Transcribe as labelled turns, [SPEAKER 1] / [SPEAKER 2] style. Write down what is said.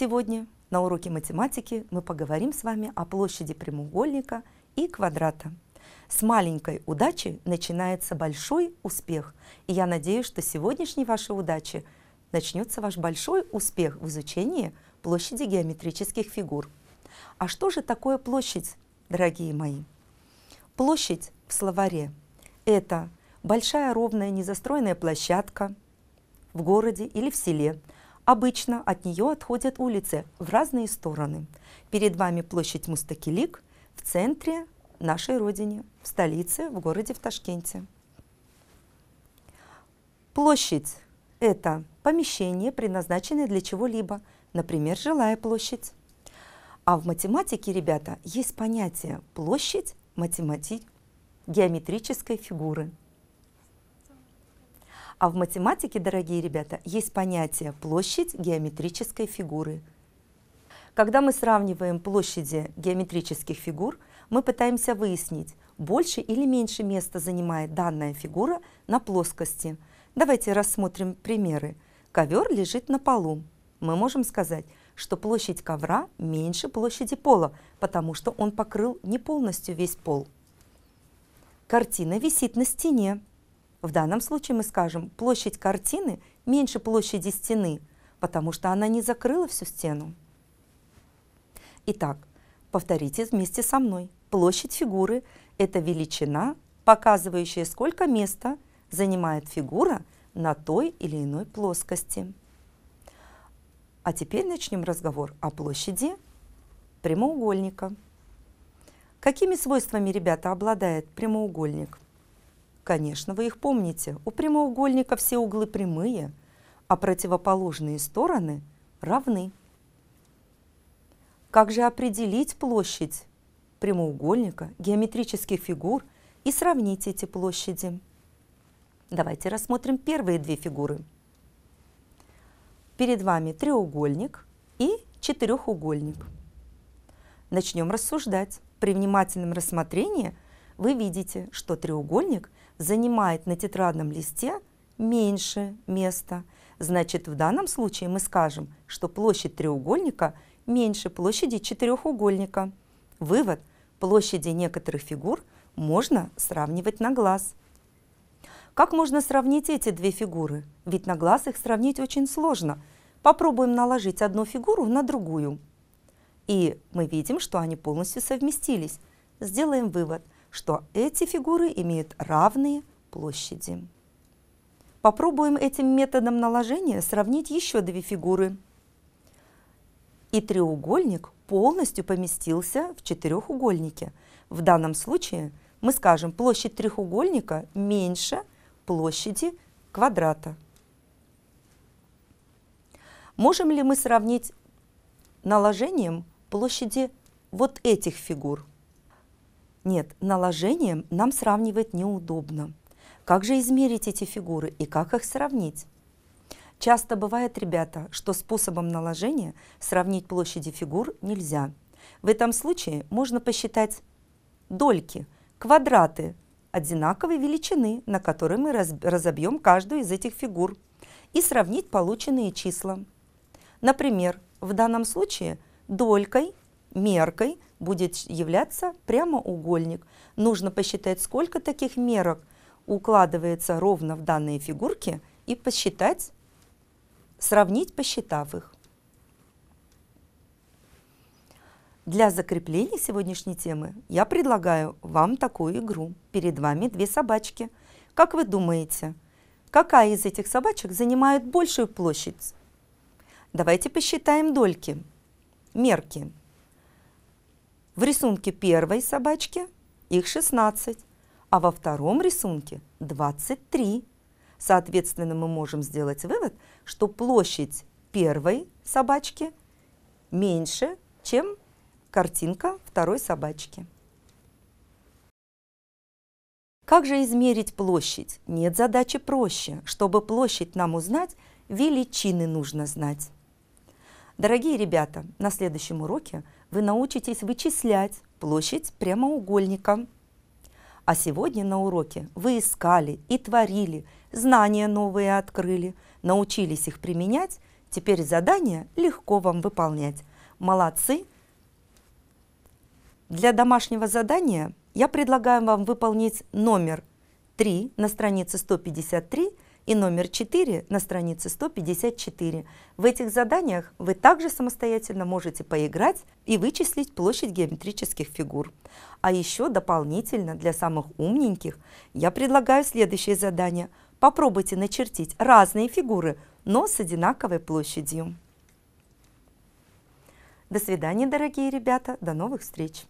[SPEAKER 1] Сегодня на уроке математики мы поговорим с вами о площади прямоугольника и квадрата. С маленькой удачи начинается большой успех, и я надеюсь, что сегодняшней вашей удачи начнется ваш большой успех в изучении площади геометрических фигур. А что же такое площадь, дорогие мои? Площадь в словаре – это большая ровная незастроенная площадка в городе или в селе – Обычно от нее отходят улицы в разные стороны. Перед вами площадь Мустакилик в центре нашей родины, в столице, в городе в Ташкенте. Площадь – это помещение, предназначенное для чего-либо, например, жилая площадь. А в математике, ребята, есть понятие площадь математи... геометрической фигуры – а в математике, дорогие ребята, есть понятие площадь геометрической фигуры. Когда мы сравниваем площади геометрических фигур, мы пытаемся выяснить, больше или меньше места занимает данная фигура на плоскости. Давайте рассмотрим примеры. Ковер лежит на полу. Мы можем сказать, что площадь ковра меньше площади пола, потому что он покрыл не полностью весь пол. Картина висит на стене. В данном случае мы скажем, площадь картины меньше площади стены, потому что она не закрыла всю стену. Итак, повторите вместе со мной. Площадь фигуры – это величина, показывающая, сколько места занимает фигура на той или иной плоскости. А теперь начнем разговор о площади прямоугольника. Какими свойствами, ребята, обладает прямоугольник – Конечно, вы их помните. У прямоугольника все углы прямые, а противоположные стороны равны. Как же определить площадь прямоугольника, геометрических фигур и сравнить эти площади? Давайте рассмотрим первые две фигуры. Перед вами треугольник и четырехугольник. Начнем рассуждать. При внимательном рассмотрении – вы видите, что треугольник занимает на тетрадном листе меньше места. Значит, в данном случае мы скажем, что площадь треугольника меньше площади четырехугольника. Вывод. Площади некоторых фигур можно сравнивать на глаз. Как можно сравнить эти две фигуры? Ведь на глаз их сравнить очень сложно. Попробуем наложить одну фигуру на другую. И мы видим, что они полностью совместились. Сделаем вывод – что эти фигуры имеют равные площади. Попробуем этим методом наложения сравнить еще две фигуры. И треугольник полностью поместился в четырехугольнике. В данном случае мы скажем, площадь треугольника меньше площади квадрата. Можем ли мы сравнить наложением площади вот этих фигур? Нет, наложением нам сравнивать неудобно. Как же измерить эти фигуры и как их сравнить? Часто бывает, ребята, что способом наложения сравнить площади фигур нельзя. В этом случае можно посчитать дольки, квадраты одинаковой величины, на которые мы разобьем каждую из этих фигур, и сравнить полученные числа. Например, в данном случае долькой, меркой – будет являться прямоугольник. Нужно посчитать, сколько таких мерок укладывается ровно в данные фигурки и посчитать, сравнить, посчитав их. Для закрепления сегодняшней темы я предлагаю вам такую игру. Перед вами две собачки. Как вы думаете, какая из этих собачек занимает большую площадь? Давайте посчитаем дольки, мерки. В рисунке первой собачки их 16, а во втором рисунке 23. Соответственно, мы можем сделать вывод, что площадь первой собачки меньше, чем картинка второй собачки. Как же измерить площадь? Нет задачи проще. Чтобы площадь нам узнать, величины нужно знать. Дорогие ребята, на следующем уроке вы научитесь вычислять площадь прямоугольника. А сегодня на уроке вы искали и творили, знания новые открыли, научились их применять, теперь задание легко вам выполнять. Молодцы! Для домашнего задания я предлагаю вам выполнить номер 3 на странице 153 и номер 4 на странице 154. В этих заданиях вы также самостоятельно можете поиграть и вычислить площадь геометрических фигур. А еще дополнительно для самых умненьких я предлагаю следующее задание. Попробуйте начертить разные фигуры, но с одинаковой площадью. До свидания, дорогие ребята, до новых встреч!